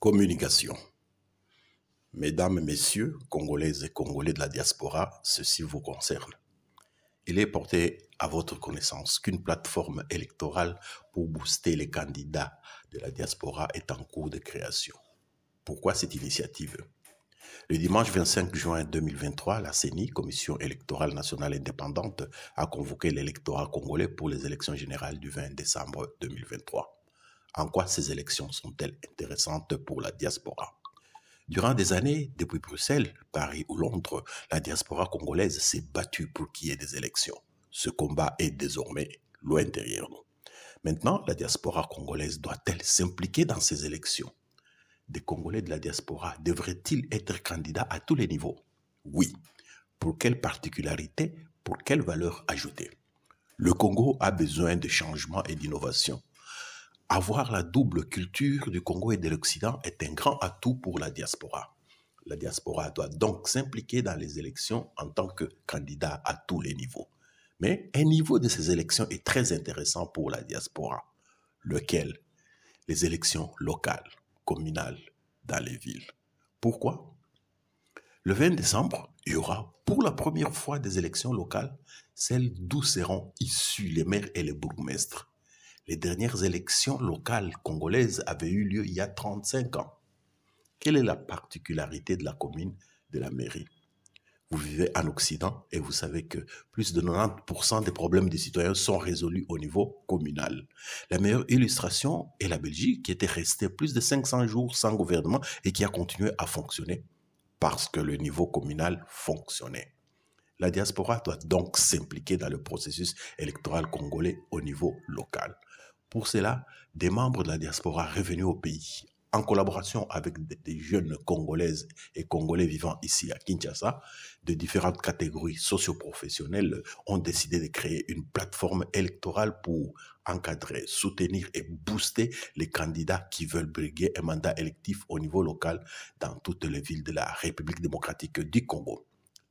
communication. Mesdames, Messieurs, Congolaises et Congolais de la diaspora, ceci vous concerne. Il est porté à votre connaissance qu'une plateforme électorale pour booster les candidats de la diaspora est en cours de création. Pourquoi cette initiative le dimanche 25 juin 2023, la CENI, Commission électorale nationale indépendante, a convoqué l'électorat congolais pour les élections générales du 20 décembre 2023. En quoi ces élections sont-elles intéressantes pour la diaspora Durant des années, depuis Bruxelles, Paris ou Londres, la diaspora congolaise s'est battue pour qu'il y ait des élections. Ce combat est désormais loin derrière nous. Maintenant, la diaspora congolaise doit-elle s'impliquer dans ces élections Des Congolais de la diaspora devraient-ils être candidats à tous les niveaux Oui. Pour quelles particularités Pour quelles valeurs ajoutée? Le Congo a besoin de changements et d'innovations avoir la double culture du Congo et de l'Occident est un grand atout pour la diaspora. La diaspora doit donc s'impliquer dans les élections en tant que candidat à tous les niveaux. Mais un niveau de ces élections est très intéressant pour la diaspora. Lequel Les élections locales, communales, dans les villes. Pourquoi Le 20 décembre, il y aura pour la première fois des élections locales, celles d'où seront issus les maires et les bourgmestres les dernières élections locales congolaises avaient eu lieu il y a 35 ans. Quelle est la particularité de la commune, de la mairie Vous vivez en Occident et vous savez que plus de 90% des problèmes des citoyens sont résolus au niveau communal. La meilleure illustration est la Belgique qui était restée plus de 500 jours sans gouvernement et qui a continué à fonctionner parce que le niveau communal fonctionnait. La diaspora doit donc s'impliquer dans le processus électoral congolais au niveau local. Pour cela, des membres de la diaspora revenus au pays, en collaboration avec des jeunes Congolaises et Congolais vivant ici à Kinshasa, de différentes catégories socioprofessionnelles, ont décidé de créer une plateforme électorale pour encadrer, soutenir et booster les candidats qui veulent briguer un mandat électif au niveau local dans toutes les villes de la République démocratique du Congo.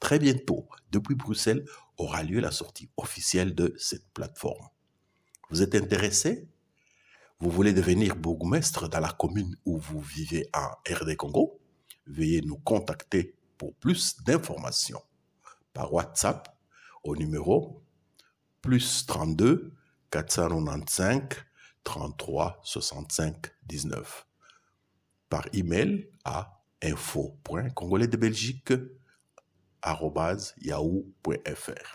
Très bientôt, depuis Bruxelles, aura lieu la sortie officielle de cette plateforme. Vous êtes intéressé Vous voulez devenir bourgmestre dans la commune où vous vivez en RD Congo Veuillez nous contacter pour plus d'informations par WhatsApp au numéro plus 32 495 33 65 19 par email à Belgique arrobaz yahoo.fr